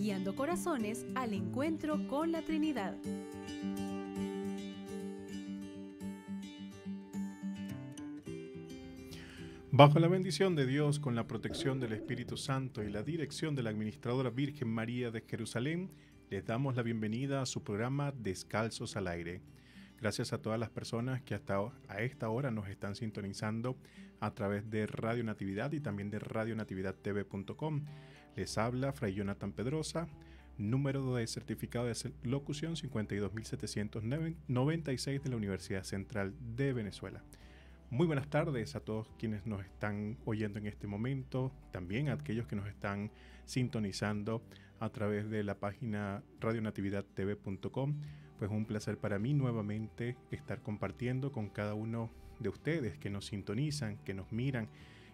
guiando corazones al encuentro con la Trinidad. Bajo la bendición de Dios, con la protección del Espíritu Santo y la dirección de la Administradora Virgen María de Jerusalén, les damos la bienvenida a su programa Descalzos al Aire. Gracias a todas las personas que hasta a esta hora nos están sintonizando a través de Radio Natividad y también de radionatividadtv.com. Les habla Fray Jonathan Pedrosa, número de certificado de locución 52796 de la Universidad Central de Venezuela. Muy buenas tardes a todos quienes nos están oyendo en este momento, también a aquellos que nos están sintonizando a través de la página radionatividadtv.com. Pues un placer para mí nuevamente estar compartiendo con cada uno de ustedes que nos sintonizan, que nos miran,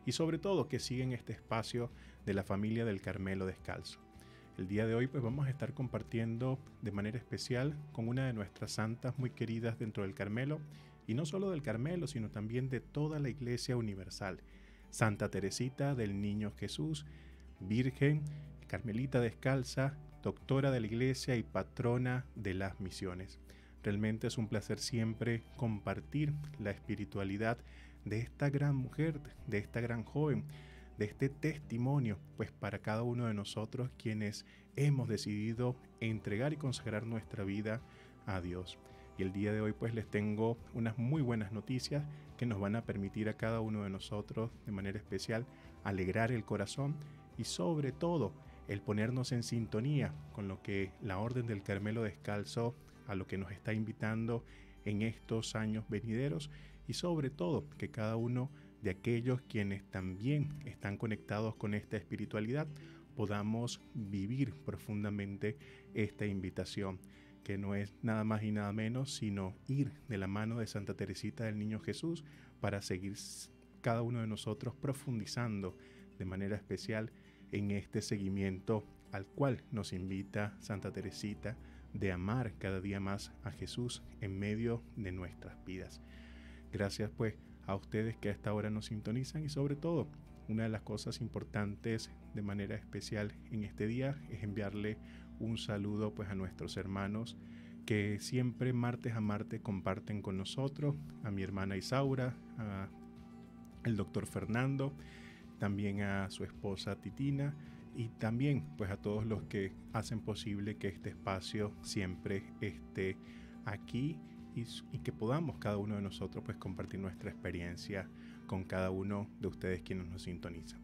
y sobre todo que siguen este espacio de la familia del Carmelo Descalzo. El día de hoy pues vamos a estar compartiendo de manera especial con una de nuestras santas muy queridas dentro del Carmelo y no solo del Carmelo sino también de toda la Iglesia Universal. Santa Teresita del Niño Jesús, Virgen, Carmelita Descalza, doctora de la Iglesia y patrona de las misiones. Realmente es un placer siempre compartir la espiritualidad de esta gran mujer, de esta gran joven, de este testimonio, pues para cada uno de nosotros quienes hemos decidido entregar y consagrar nuestra vida a Dios. Y el día de hoy pues les tengo unas muy buenas noticias que nos van a permitir a cada uno de nosotros de manera especial alegrar el corazón y sobre todo el ponernos en sintonía con lo que la Orden del Carmelo Descalzo a lo que nos está invitando en estos años venideros y sobre todo que cada uno de aquellos quienes también están conectados con esta espiritualidad podamos vivir profundamente esta invitación que no es nada más y nada menos sino ir de la mano de Santa Teresita del Niño Jesús para seguir cada uno de nosotros profundizando de manera especial en este seguimiento al cual nos invita Santa Teresita de amar cada día más a Jesús en medio de nuestras vidas. Gracias pues a ustedes que a esta hora nos sintonizan y sobre todo una de las cosas importantes de manera especial en este día es enviarle un saludo pues a nuestros hermanos que siempre martes a martes comparten con nosotros, a mi hermana Isaura, al el doctor Fernando, también a su esposa Titina y también pues a todos los que hacen posible que este espacio siempre esté aquí y, que podamos cada uno de nosotros pues compartir nuestra experiencia con cada uno de ustedes quienes nos sintonizan.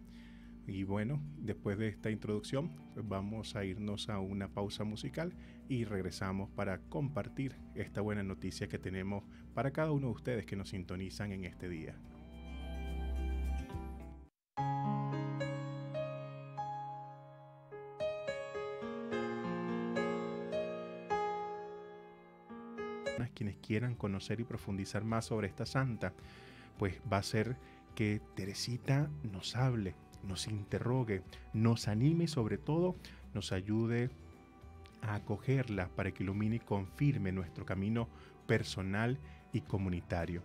Y bueno, después de esta introducción vamos a irnos a una pausa musical y regresamos para compartir esta buena noticia que tenemos para cada uno de ustedes que nos sintonizan en este día. quienes quieran conocer y profundizar más sobre esta santa, pues va a ser que Teresita nos hable, nos interrogue, nos anime sobre todo nos ayude a acogerla para que ilumine y confirme nuestro camino personal y comunitario.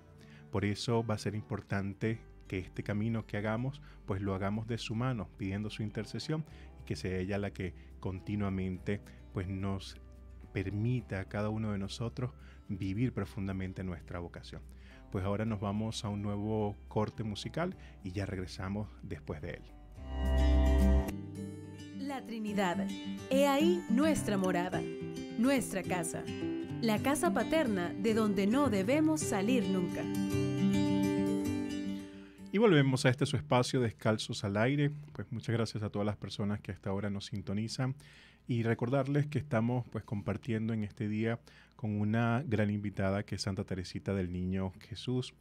Por eso va a ser importante que este camino que hagamos, pues lo hagamos de su mano, pidiendo su intercesión y que sea ella la que continuamente pues nos permita a cada uno de nosotros vivir profundamente nuestra vocación. Pues ahora nos vamos a un nuevo corte musical y ya regresamos después de él. La Trinidad. He ahí nuestra morada, nuestra casa, la casa paterna de donde no debemos salir nunca. Y volvemos a este su espacio Descalzos al Aire. Pues muchas gracias a todas las personas que hasta ahora nos sintonizan y recordarles que estamos pues compartiendo en este día con una gran invitada que es Santa Teresita del Niño Jesús,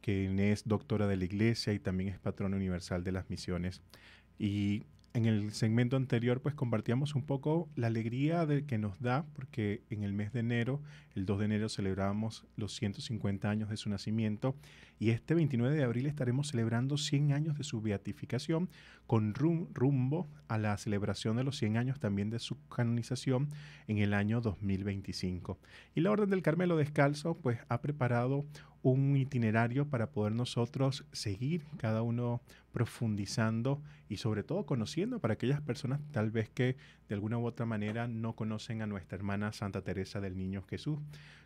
quien es doctora de la Iglesia y también es patrona universal de las misiones. Y en el segmento anterior pues compartíamos un poco la alegría de que nos da porque en el mes de enero, el 2 de enero celebramos los 150 años de su nacimiento y este 29 de abril estaremos celebrando 100 años de su beatificación con rumbo a la celebración de los 100 años también de su canonización en el año 2025. Y la Orden del Carmelo Descalzo pues ha preparado un itinerario para poder nosotros seguir cada uno profundizando y sobre todo conociendo para aquellas personas tal vez que de alguna u otra manera no conocen a nuestra hermana Santa Teresa del Niño Jesús,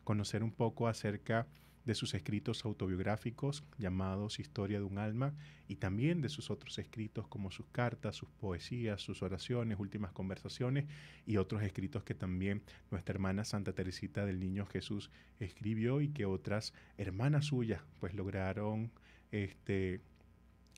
conocer un poco acerca de de sus escritos autobiográficos llamados Historia de un alma y también de sus otros escritos como sus cartas, sus poesías, sus oraciones, últimas conversaciones y otros escritos que también nuestra hermana Santa Teresita del Niño Jesús escribió y que otras hermanas suyas pues lograron este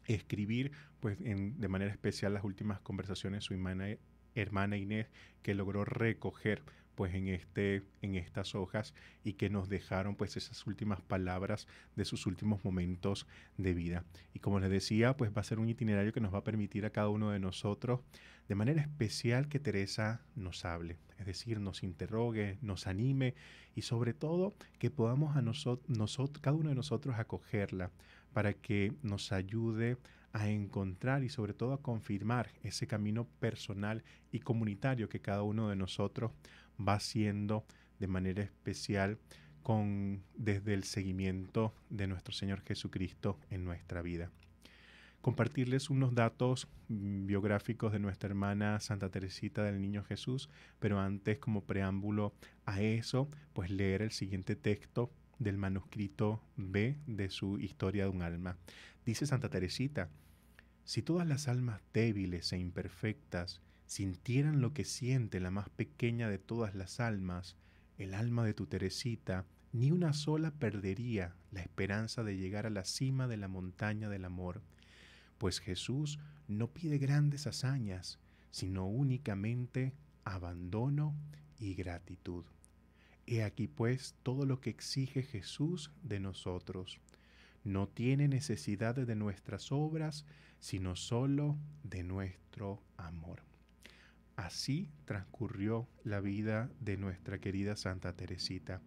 escribir pues en, de manera especial las últimas conversaciones su hermana, hermana Inés que logró recoger pues en, este, en estas hojas y que nos dejaron pues esas últimas palabras de sus últimos momentos de vida. Y como les decía, pues va a ser un itinerario que nos va a permitir a cada uno de nosotros de manera especial que Teresa nos hable, es decir, nos interrogue, nos anime y sobre todo que podamos a nosotros, cada uno de nosotros acogerla para que nos ayude a encontrar y sobre todo a confirmar ese camino personal y comunitario que cada uno de nosotros va haciendo de manera especial con, desde el seguimiento de nuestro Señor Jesucristo en nuestra vida. Compartirles unos datos mm, biográficos de nuestra hermana Santa Teresita del Niño Jesús, pero antes como preámbulo a eso, pues leer el siguiente texto del manuscrito B de su Historia de un alma. Dice Santa Teresita, si todas las almas débiles e imperfectas sintieran lo que siente la más pequeña de todas las almas, el alma de tu Teresita, ni una sola perdería la esperanza de llegar a la cima de la montaña del amor, pues Jesús no pide grandes hazañas, sino únicamente abandono y gratitud. He aquí pues todo lo que exige Jesús de nosotros. No tiene necesidad de nuestras obras, sino solo de nuestro amor. Así transcurrió la vida de nuestra querida Santa Teresita,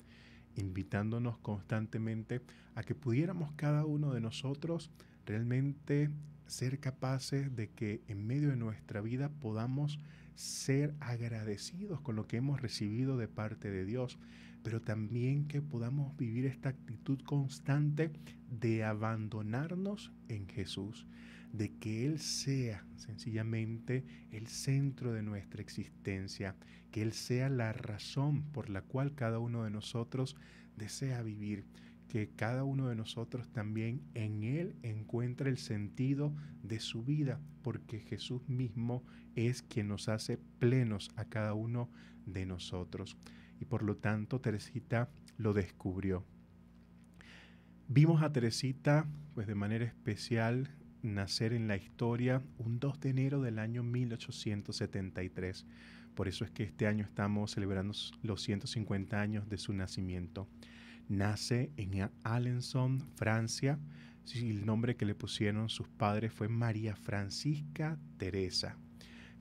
invitándonos constantemente a que pudiéramos cada uno de nosotros realmente ser capaces de que en medio de nuestra vida podamos ser agradecidos con lo que hemos recibido de parte de Dios, pero también que podamos vivir esta actitud constante de abandonarnos en Jesús, de que Él sea sencillamente el centro de nuestra existencia, que Él sea la razón por la cual cada uno de nosotros desea vivir, que cada uno de nosotros también en Él encuentra el sentido de su vida, porque Jesús mismo es quien nos hace plenos a cada uno de nosotros. Y por lo tanto, Teresita lo descubrió. Vimos a Teresita, pues de manera especial, nacer en la historia un 2 de enero del año 1873. Por eso es que este año estamos celebrando los 150 años de su nacimiento. Nace en Alençon, Francia. El nombre que le pusieron sus padres fue María Francisca Teresa.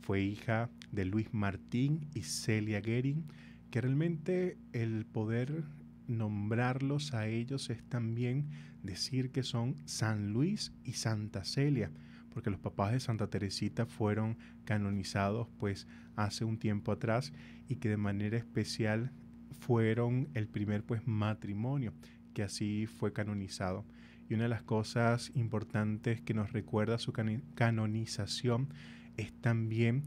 Fue hija de Luis Martín y Celia Gering, que realmente el poder nombrarlos a ellos es también decir que son San Luis y Santa Celia, porque los papás de Santa Teresita fueron canonizados pues hace un tiempo atrás y que de manera especial fueron el primer pues matrimonio que así fue canonizado. Y una de las cosas importantes que nos recuerda su canonización es también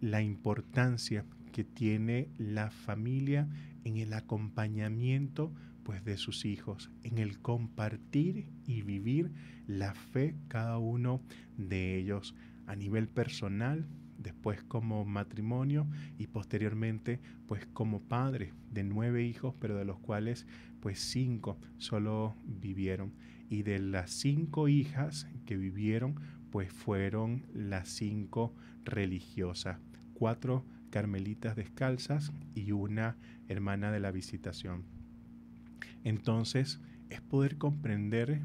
la importancia tiene la familia en el acompañamiento pues de sus hijos, en el compartir y vivir la fe cada uno de ellos a nivel personal, después como matrimonio y posteriormente pues como padre de nueve hijos, pero de los cuales pues cinco solo vivieron. Y de las cinco hijas que vivieron pues fueron las cinco religiosas, cuatro religiosas carmelitas descalzas y una hermana de la visitación. Entonces, es poder comprender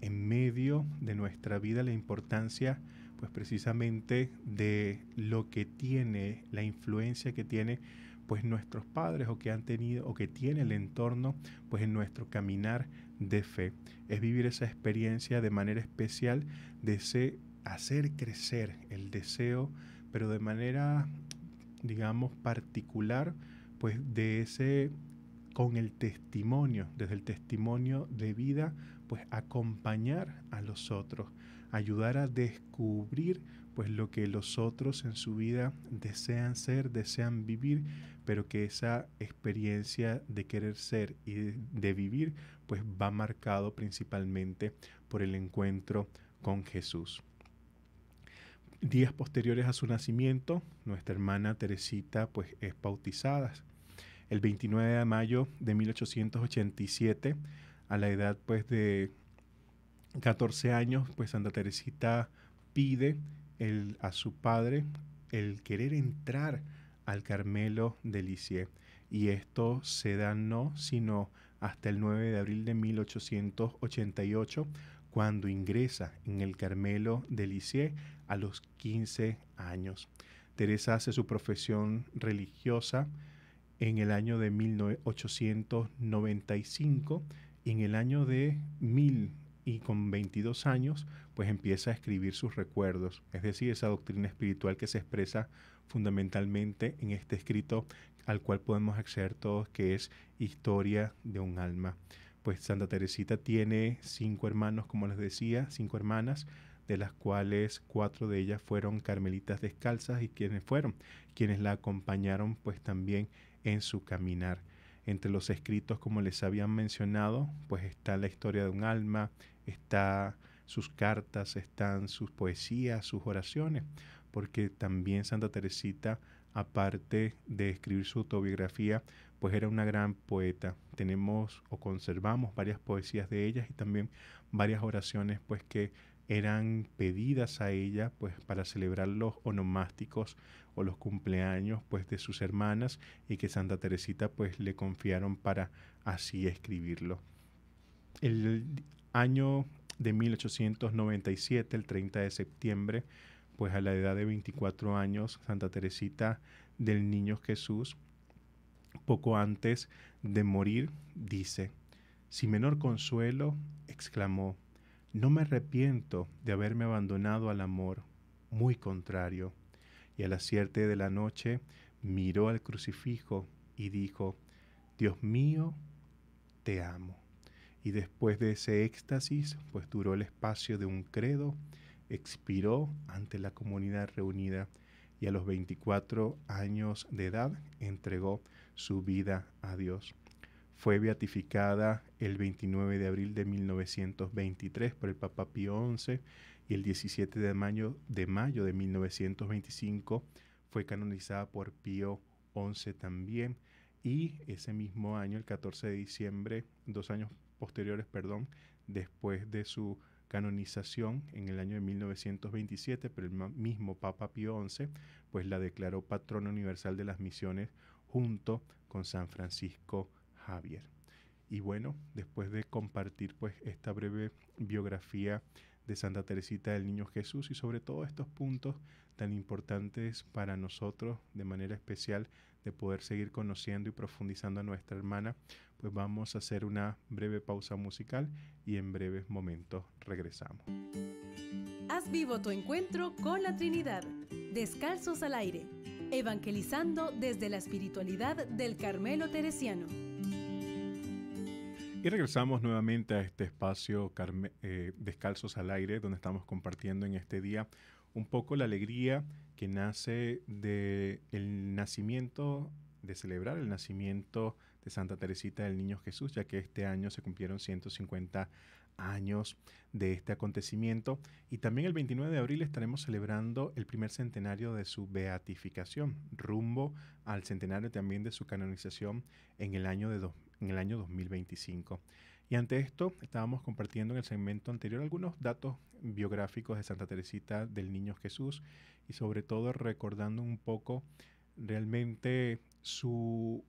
en medio de nuestra vida la importancia pues precisamente de lo que tiene la influencia que tiene pues nuestros padres o que han tenido o que tiene el entorno pues en nuestro caminar de fe es vivir esa experiencia de manera especial de hacer crecer el deseo pero de manera digamos, particular, pues de ese, con el testimonio, desde el testimonio de vida, pues acompañar a los otros, ayudar a descubrir pues lo que los otros en su vida desean ser, desean vivir, pero que esa experiencia de querer ser y de vivir pues va marcado principalmente por el encuentro con Jesús días posteriores a su nacimiento, nuestra hermana Teresita pues, es bautizada. El 29 de mayo de 1887, a la edad pues, de 14 años, pues Santa Teresita pide el, a su padre el querer entrar al Carmelo de Lisieux. Y esto se da no sino hasta el 9 de abril de 1888, cuando ingresa en el Carmelo de Lisieux a los 15 años. Teresa hace su profesión religiosa en el año de 1895 y en el año de 1000 y con 22 años pues empieza a escribir sus recuerdos, es decir, esa doctrina espiritual que se expresa fundamentalmente en este escrito al cual podemos acceder todos que es Historia de un alma. Pues Santa Teresita tiene cinco hermanos, como les decía, cinco hermanas, de las cuales cuatro de ellas fueron carmelitas descalzas y quienes fueron, quienes la acompañaron pues también en su caminar. Entre los escritos, como les habían mencionado, pues está la historia de un alma, está sus cartas, están sus poesías, sus oraciones, porque también Santa Teresita, aparte de escribir su autobiografía, pues era una gran poeta. Tenemos o conservamos varias poesías de ellas y también varias oraciones pues que eran pedidas a ella pues para celebrar los onomásticos o los cumpleaños pues de sus hermanas y que Santa Teresita pues le confiaron para así escribirlo. El año de 1897, el 30 de septiembre, pues a la edad de 24 años, Santa Teresita del Niño Jesús, poco antes de morir, dice, sin menor consuelo, exclamó, no me arrepiento de haberme abandonado al amor, muy contrario. Y a las siete de la noche miró al crucifijo y dijo, Dios mío, te amo. Y después de ese éxtasis, pues duró el espacio de un credo, expiró ante la comunidad reunida y a los 24 años de edad entregó su vida a Dios. Fue beatificada el 29 de abril de 1923 por el Papa Pío XI y el 17 de mayo de, mayo de 1925 fue canonizada por Pío XI también y ese mismo año, el 14 de diciembre, dos años posteriores, perdón, después de su canonización en el año de 1927, por el mismo Papa Pío XI, pues la declaró patrona universal de las misiones junto con San Francisco Javier. Y bueno, después de compartir pues esta breve biografía de Santa Teresita del Niño Jesús y sobre todo estos puntos tan importantes para nosotros de manera especial de poder seguir conociendo y profundizando a nuestra hermana, pues vamos a hacer una breve pausa musical y en breves momentos regresamos. Haz vivo tu encuentro con la Trinidad, descalzos al aire, evangelizando desde la espiritualidad del Carmelo Teresiano. Y regresamos nuevamente a este espacio eh, Descalzos al Aire, donde estamos compartiendo en este día un poco la alegría que nace del el nacimiento, de celebrar el nacimiento de Santa Teresita del Niño Jesús, ya que este año se cumplieron 150 años de este acontecimiento y también el 29 de abril estaremos celebrando el primer centenario de su beatificación, rumbo al centenario también de su canonización en el año, de en el año 2025. Y ante esto estábamos compartiendo en el segmento anterior algunos datos biográficos de Santa Teresita del Niño Jesús y sobre todo recordando un poco realmente su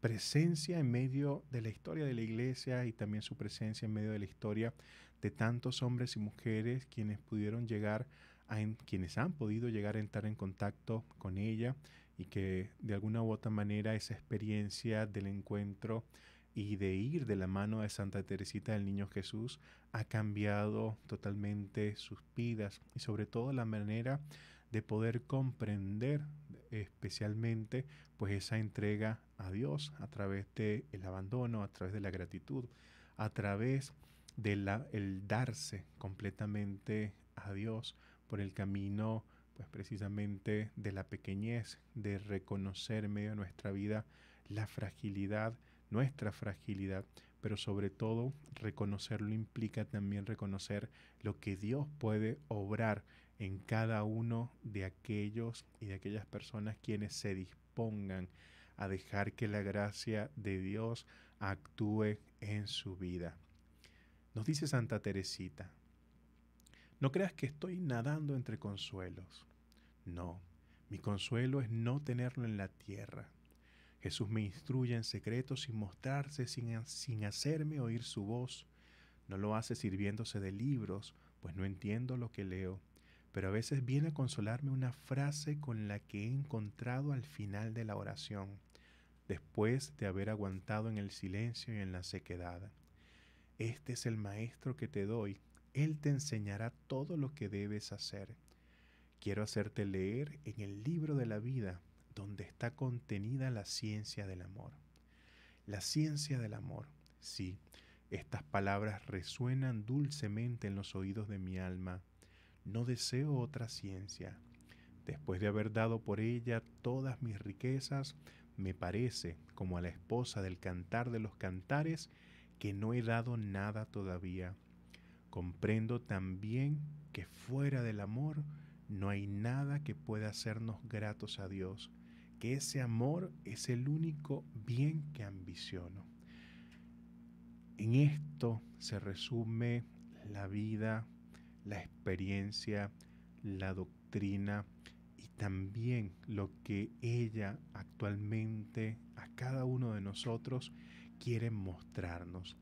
presencia en medio de la historia de la iglesia y también su presencia en medio de la historia de tantos hombres y mujeres quienes pudieron llegar a quienes han podido llegar a entrar en contacto con ella y que de alguna u otra manera esa experiencia del encuentro y de ir de la mano de Santa Teresita del Niño Jesús ha cambiado totalmente sus vidas y sobre todo la manera de poder comprender especialmente pues esa entrega a Dios a través de el abandono, a través de la gratitud, a través del el darse completamente a Dios por el camino pues precisamente de la pequeñez, de reconocer en medio de nuestra vida la fragilidad, nuestra fragilidad, pero sobre todo reconocerlo implica también reconocer lo que Dios puede obrar en cada uno de aquellos y de aquellas personas quienes se dispongan a dejar que la gracia de Dios actúe en su vida. Nos dice Santa Teresita, no creas que estoy nadando entre consuelos. No, mi consuelo es no tenerlo en la tierra. Jesús me instruye en secreto sin mostrarse, sin, sin hacerme oír su voz. No lo hace sirviéndose de libros, pues no entiendo lo que leo pero a veces viene a consolarme una frase con la que he encontrado al final de la oración, después de haber aguantado en el silencio y en la sequedad. Este es el maestro que te doy, él te enseñará todo lo que debes hacer. Quiero hacerte leer en el libro de la vida, donde está contenida la ciencia del amor. La ciencia del amor, sí, estas palabras resuenan dulcemente en los oídos de mi alma no deseo otra ciencia. Después de haber dado por ella todas mis riquezas, me parece, como a la esposa del cantar de los cantares, que no he dado nada todavía. Comprendo también que fuera del amor no hay nada que pueda hacernos gratos a Dios, que ese amor es el único bien que ambiciono. En esto se resume la vida la experiencia, la doctrina y también lo que ella actualmente a cada uno de nosotros quiere mostrarnos.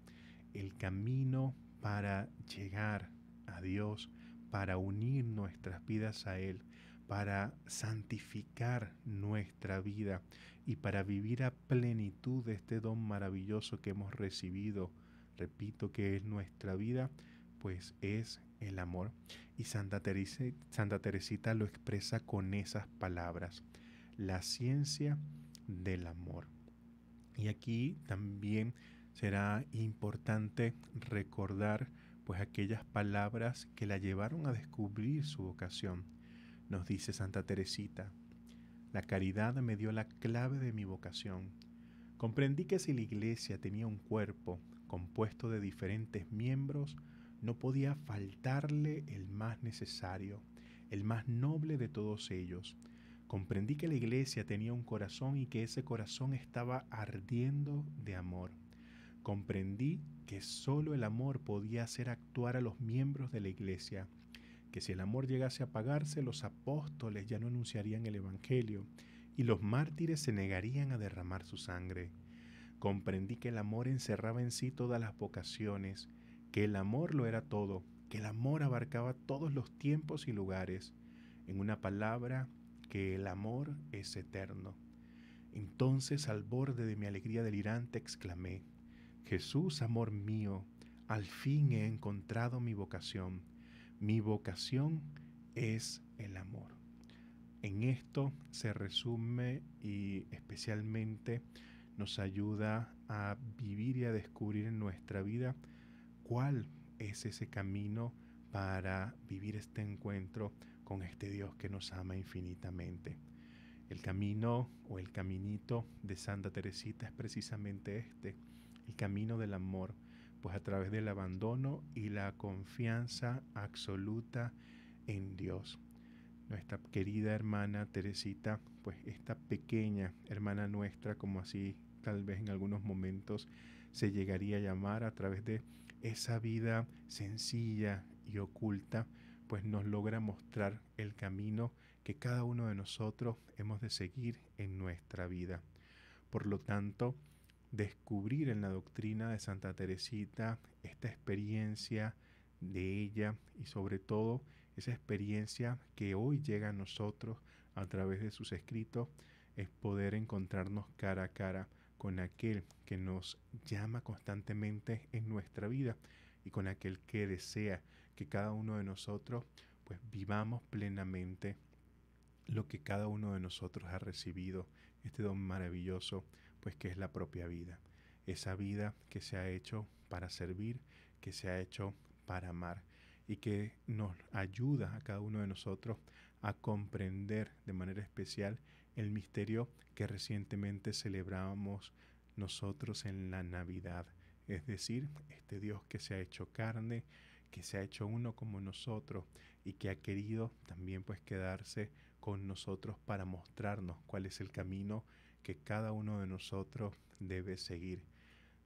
El camino para llegar a Dios, para unir nuestras vidas a Él, para santificar nuestra vida y para vivir a plenitud de este don maravilloso que hemos recibido, repito que es nuestra vida, pues es el amor. Y Santa, Teresa, Santa Teresita lo expresa con esas palabras, la ciencia del amor. Y aquí también será importante recordar pues aquellas palabras que la llevaron a descubrir su vocación. Nos dice Santa Teresita, la caridad me dio la clave de mi vocación. Comprendí que si la iglesia tenía un cuerpo compuesto de diferentes miembros, no podía faltarle el más necesario, el más noble de todos ellos. Comprendí que la iglesia tenía un corazón y que ese corazón estaba ardiendo de amor. Comprendí que solo el amor podía hacer actuar a los miembros de la iglesia, que si el amor llegase a apagarse, los apóstoles ya no anunciarían el Evangelio y los mártires se negarían a derramar su sangre. Comprendí que el amor encerraba en sí todas las vocaciones, que el amor lo era todo, que el amor abarcaba todos los tiempos y lugares, en una palabra, que el amor es eterno. Entonces al borde de mi alegría delirante exclamé, Jesús, amor mío, al fin he encontrado mi vocación. Mi vocación es el amor. En esto se resume y especialmente nos ayuda a vivir y a descubrir en nuestra vida cuál es ese camino para vivir este encuentro con este Dios que nos ama infinitamente. El camino o el caminito de Santa Teresita es precisamente este, el camino del amor, pues a través del abandono y la confianza absoluta en Dios. Nuestra querida hermana Teresita, pues esta pequeña hermana nuestra, como así tal vez en algunos momentos se llegaría a llamar a través de esa vida sencilla y oculta, pues nos logra mostrar el camino que cada uno de nosotros hemos de seguir en nuestra vida. Por lo tanto, descubrir en la doctrina de Santa Teresita esta experiencia de ella y sobre todo esa experiencia que hoy llega a nosotros a través de sus escritos es poder encontrarnos cara a cara con aquel que nos llama constantemente en nuestra vida y con aquel que desea que cada uno de nosotros pues vivamos plenamente lo que cada uno de nosotros ha recibido, este don maravilloso pues que es la propia vida, esa vida que se ha hecho para servir, que se ha hecho para amar y que nos ayuda a cada uno de nosotros a comprender de manera especial el misterio que recientemente celebramos nosotros en la Navidad. Es decir, este Dios que se ha hecho carne, que se ha hecho uno como nosotros y que ha querido también pues quedarse con nosotros para mostrarnos cuál es el camino que cada uno de nosotros debe seguir.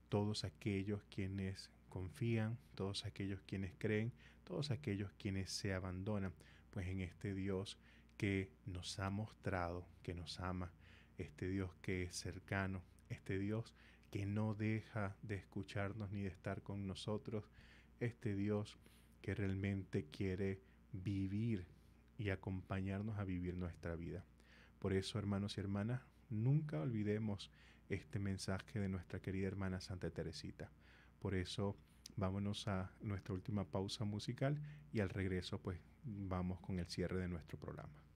Todos aquellos quienes confían, todos aquellos quienes creen, todos aquellos quienes se abandonan, pues en este Dios que nos ha mostrado que nos ama, este Dios que es cercano, este Dios que no deja de escucharnos ni de estar con nosotros, este Dios que realmente quiere vivir y acompañarnos a vivir nuestra vida. Por eso, hermanos y hermanas, nunca olvidemos este mensaje de nuestra querida hermana Santa Teresita. Por eso, vámonos a nuestra última pausa musical y al regreso, pues vamos con el cierre de nuestro programa.